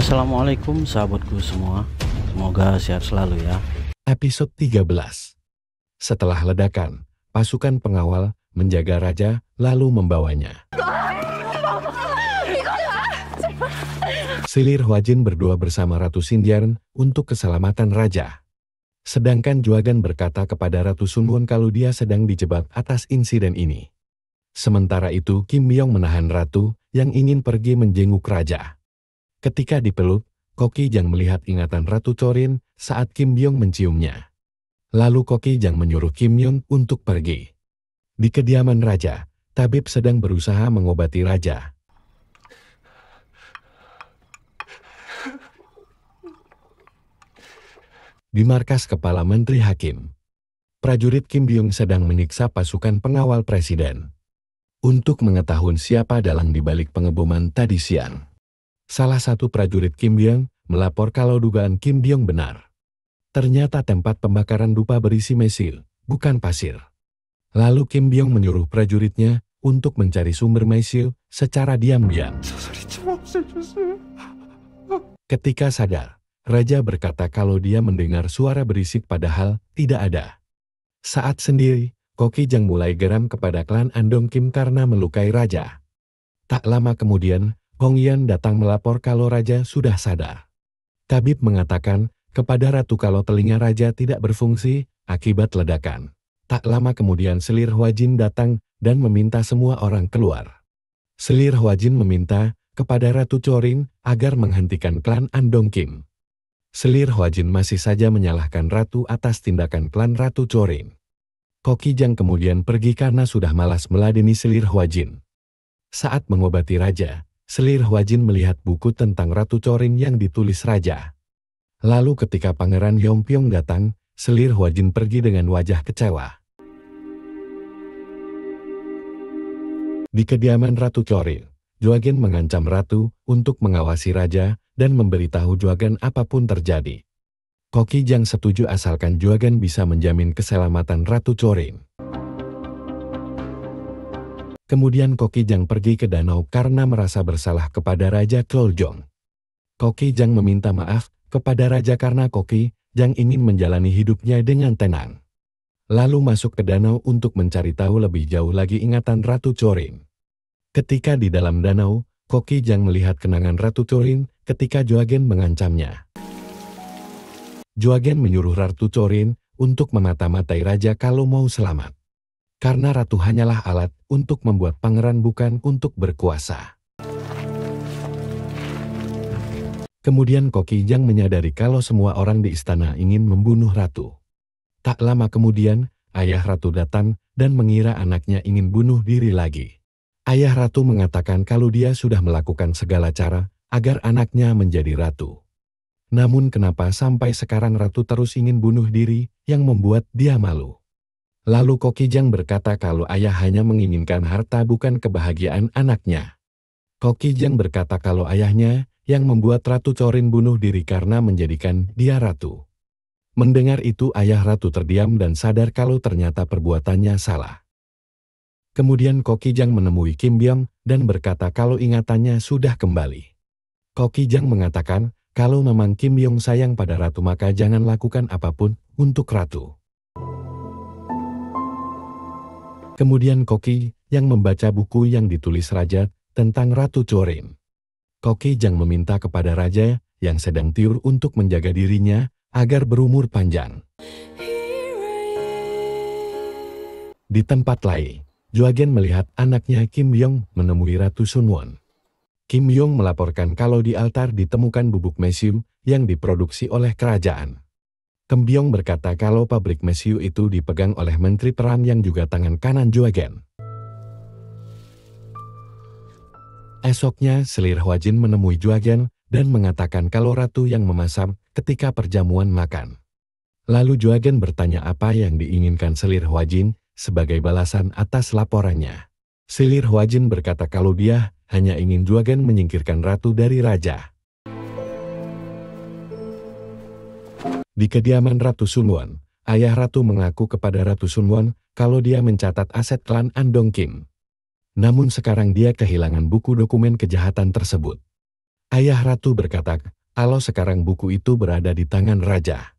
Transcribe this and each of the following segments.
Assalamualaikum sahabatku semua, semoga sehat selalu ya. Episode 13 Setelah ledakan, pasukan pengawal menjaga raja lalu membawanya. Silir Huajin berdua bersama Ratu Sindian untuk keselamatan raja. Sedangkan Juagan berkata kepada Ratu Sunwon kalau dia sedang dijebak atas insiden ini. Sementara itu Kim Myong menahan Ratu yang ingin pergi menjenguk raja. Ketika dipeluk, Koki Jang melihat ingatan Ratu Chorin saat Kim Byung menciumnya. Lalu Koki Jang menyuruh Kim Yong untuk pergi. Di kediaman raja, tabib sedang berusaha mengobati raja. Di markas kepala menteri hakim, prajurit Kim Byung sedang menyiksa pasukan pengawal presiden untuk mengetahui siapa dalang dibalik pengeboman tadi siang salah satu prajurit Kim Byung melapor kalau dugaan Kim Byung benar. Ternyata tempat pembakaran dupa berisi mesil, bukan pasir. Lalu Kim Byung menyuruh prajuritnya untuk mencari sumber mesil secara diam-diam. Ketika sadar, Raja berkata kalau dia mendengar suara berisik padahal tidak ada. Saat sendiri, Koki Jang mulai geram kepada klan Andong Kim karena melukai Raja. Tak lama kemudian, Hong Yan datang melapor kalau raja sudah sadar. Tabib mengatakan kepada ratu kalau telinga raja tidak berfungsi akibat ledakan. Tak lama kemudian selir Huajin datang dan meminta semua orang keluar. Selir Huajin meminta kepada Ratu Chorin agar menghentikan klan Andong Kim. Selir Huajin masih saja menyalahkan ratu atas tindakan klan Ratu Chorin. Kokijang kemudian pergi karena sudah malas meladeni selir Huajin. Saat mengobati raja, Selir Huajin melihat buku tentang Ratu Corin yang ditulis raja. Lalu ketika Pangeran Yongpyong datang, Selir Huajin pergi dengan wajah kecewa. Di kediaman Ratu Corin, Juagen mengancam Ratu untuk mengawasi raja dan memberitahu Juagen apapun terjadi. Koki Jang setuju asalkan Juagen bisa menjamin keselamatan Ratu Corin. Kemudian Kokijang pergi ke danau karena merasa bersalah kepada Raja Kloljong. Kokijang meminta maaf kepada Raja karena Kokijang ingin menjalani hidupnya dengan tenang. Lalu masuk ke danau untuk mencari tahu lebih jauh lagi ingatan Ratu Chorin. Ketika di dalam danau, Kokijang melihat kenangan Ratu Chorin ketika Joagen mengancamnya. Joagen menyuruh Ratu Chorin untuk memata-matai raja kalau mau selamat karena ratu hanyalah alat untuk membuat pangeran bukan untuk berkuasa. Kemudian Koki Jang menyadari kalau semua orang di istana ingin membunuh ratu. Tak lama kemudian, ayah ratu datang dan mengira anaknya ingin bunuh diri lagi. Ayah ratu mengatakan kalau dia sudah melakukan segala cara agar anaknya menjadi ratu. Namun kenapa sampai sekarang ratu terus ingin bunuh diri yang membuat dia malu? Lalu Kokijang berkata kalau ayah hanya menginginkan harta bukan kebahagiaan anaknya. Kokijang berkata kalau ayahnya, yang membuat Ratu Corin bunuh diri karena menjadikan dia ratu. Mendengar itu ayah ratu terdiam dan sadar kalau ternyata perbuatannya salah. Kemudian Kokijang menemui Kim Byung dan berkata kalau ingatannya sudah kembali. Kokijang mengatakan, kalau memang Kim Byung sayang pada ratu maka jangan lakukan apapun untuk ratu. Kemudian Koki, yang membaca buku yang ditulis raja tentang Ratu Corin. Koki Jang meminta kepada raja yang sedang tiur untuk menjaga dirinya agar berumur panjang. Di tempat lain, Juagen melihat anaknya Kim Yong menemui Ratu Sunwon. Kim Yong melaporkan kalau di altar ditemukan bubuk mesium yang diproduksi oleh kerajaan. Kembiong berkata kalau pabrik mesiu itu dipegang oleh Menteri Peran yang juga tangan kanan Juagen. Esoknya, Selir Huajin menemui Juagen dan mengatakan kalau ratu yang memasam ketika perjamuan makan. Lalu Juagen bertanya apa yang diinginkan Selir Huajin sebagai balasan atas laporannya. Selir Huajin berkata kalau dia hanya ingin Juagen menyingkirkan ratu dari raja. Di kediaman Ratu Sunwon, ayah Ratu mengaku kepada Ratu Sunwon kalau dia mencatat aset klan Andong Kim. Namun sekarang dia kehilangan buku dokumen kejahatan tersebut. Ayah Ratu berkata, kalau sekarang buku itu berada di tangan Raja.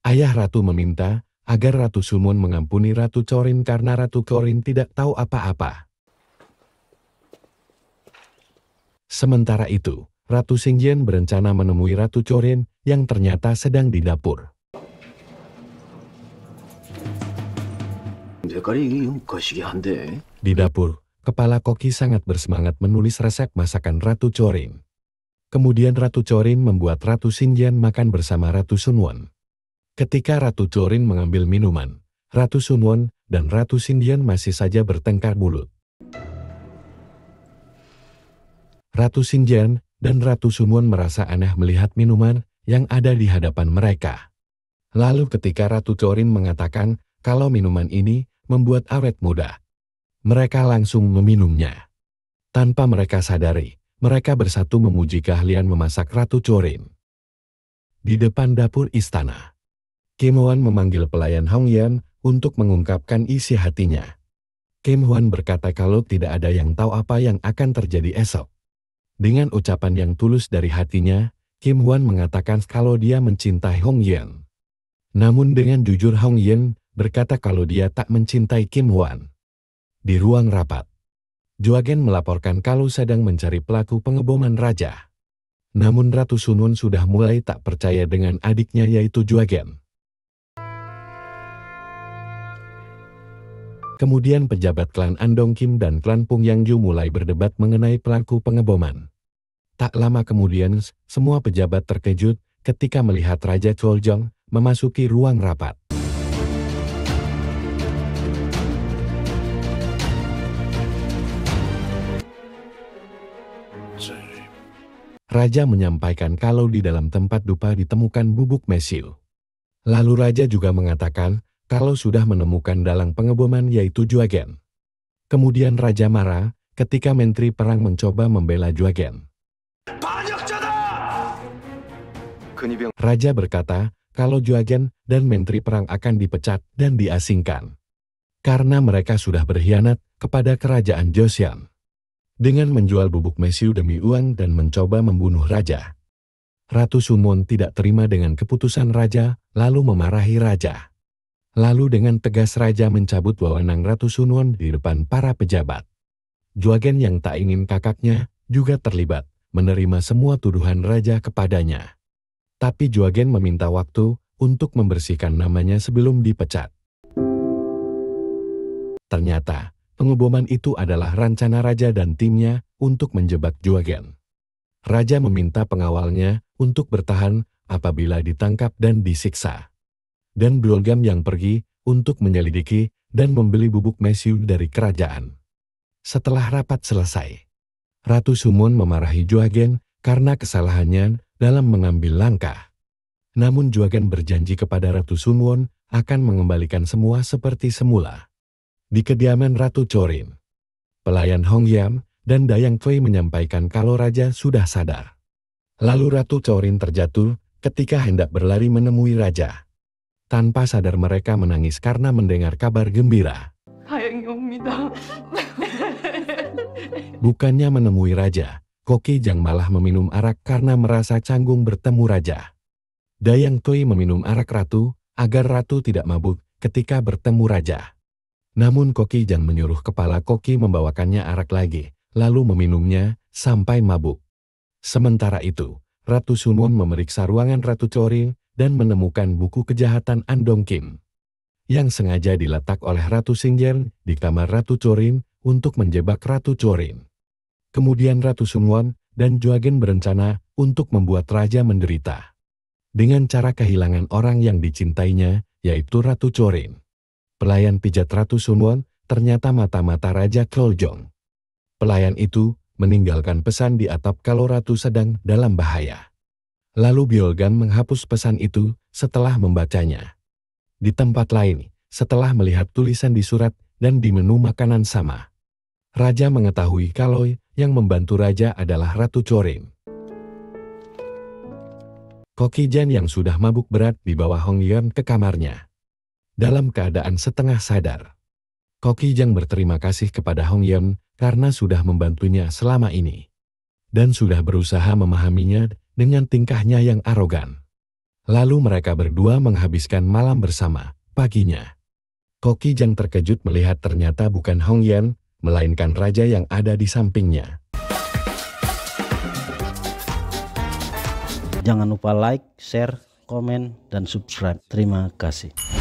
Ayah Ratu meminta agar Ratu Sunwon mengampuni Ratu Corin karena Ratu Corin tidak tahu apa-apa. Sementara itu, Ratu Singjian berencana menemui Ratu Chorin yang ternyata sedang di dapur. Di dapur, kepala koki sangat bersemangat menulis resep masakan Ratu Chorin. Kemudian Ratu Chorin membuat Ratu Singjian makan bersama Ratu Sunwon. Ketika Ratu Chorin mengambil minuman, Ratu Sunwon dan Ratu Xingjian masih saja bertengkar mulut. Ratu Xingjian dan Ratu Sumun merasa aneh melihat minuman yang ada di hadapan mereka. Lalu ketika Ratu Corin mengatakan kalau minuman ini membuat awet muda, mereka langsung meminumnya. Tanpa mereka sadari, mereka bersatu memuji keahlian memasak Ratu Corin. Di depan dapur istana, Kim Hwan memanggil pelayan Hong Yan untuk mengungkapkan isi hatinya. Kim Hwan berkata kalau tidak ada yang tahu apa yang akan terjadi esok, dengan ucapan yang tulus dari hatinya, Kim Hwan mengatakan kalau dia mencintai Hong Yen. Namun dengan jujur Hong Yen berkata kalau dia tak mencintai Kim Hwan. Di ruang rapat, Juagen melaporkan kalau sedang mencari pelaku pengeboman raja. Namun Ratu Sunun sudah mulai tak percaya dengan adiknya yaitu Juagen. Kemudian pejabat klan Andong Kim dan klan Pung Yang Ju mulai berdebat mengenai pelaku pengeboman. Tak lama kemudian, semua pejabat terkejut ketika melihat Raja Choljong memasuki ruang rapat. Raja menyampaikan kalau di dalam tempat dupa ditemukan bubuk mesil. Lalu Raja juga mengatakan kalau sudah menemukan dalang pengeboman yaitu Juagen. Kemudian Raja marah ketika Menteri Perang mencoba membela Juagen. Raja berkata kalau Juagen dan Menteri Perang akan dipecat dan diasingkan. Karena mereka sudah berkhianat kepada kerajaan Joseon. Dengan menjual bubuk Mesiu demi uang dan mencoba membunuh Raja. Ratu Sumon tidak terima dengan keputusan Raja, lalu memarahi Raja. Lalu dengan tegas raja mencabut wewenang Ratu Sunwon di depan para pejabat. Juagen yang tak ingin kakaknya juga terlibat, menerima semua tuduhan raja kepadanya. Tapi Juagen meminta waktu untuk membersihkan namanya sebelum dipecat. Ternyata, pengeboman itu adalah rencana raja dan timnya untuk menjebak Juagen. Raja meminta pengawalnya untuk bertahan apabila ditangkap dan disiksa dan Blogam yang pergi untuk menyelidiki dan membeli bubuk mesiu dari kerajaan. Setelah rapat selesai, Ratu Sumun memarahi Juagen karena kesalahannya dalam mengambil langkah. Namun Juagen berjanji kepada Ratu Sunwon akan mengembalikan semua seperti semula. Di kediaman Ratu Chorin, pelayan Hong Yam dan Dayang Fei menyampaikan kalau Raja sudah sadar. Lalu Ratu Chorin terjatuh ketika hendak berlari menemui Raja. Tanpa sadar mereka menangis karena mendengar kabar gembira. Bukannya menemui raja, Koki Jang malah meminum arak karena merasa canggung bertemu raja. Dayang Toi meminum arak ratu, agar ratu tidak mabuk ketika bertemu raja. Namun Koki Jang menyuruh kepala Koki membawakannya arak lagi, lalu meminumnya, sampai mabuk. Sementara itu, Ratu Sunwon memeriksa ruangan Ratu Chori dan menemukan buku kejahatan Andong Kim yang sengaja diletak oleh Ratu Singjen di kamar Ratu Chorin untuk menjebak Ratu Chorin. Kemudian Ratu Sunwon dan Juagen berencana untuk membuat raja menderita dengan cara kehilangan orang yang dicintainya, yaitu Ratu Chorin. Pelayan pijat Ratu Sunwon ternyata mata-mata Raja Kloljong. Pelayan itu meninggalkan pesan di atap kalau Ratu sedang dalam bahaya. Lalu Biolgan menghapus pesan itu setelah membacanya. Di tempat lain, setelah melihat tulisan di surat dan di menu makanan sama, Raja mengetahui kalau yang membantu Raja adalah Ratu Koki Jan yang sudah mabuk berat di bawah Hong Yeon ke kamarnya. Dalam keadaan setengah sadar, Koki Jan berterima kasih kepada Hong Yeon karena sudah membantunya selama ini. Dan sudah berusaha memahaminya dengan tingkahnya yang arogan. Lalu mereka berdua menghabiskan malam bersama, paginya. Koki Jang terkejut melihat ternyata bukan Hong Yan, melainkan raja yang ada di sampingnya. Jangan lupa like, share, komen, dan subscribe. Terima kasih.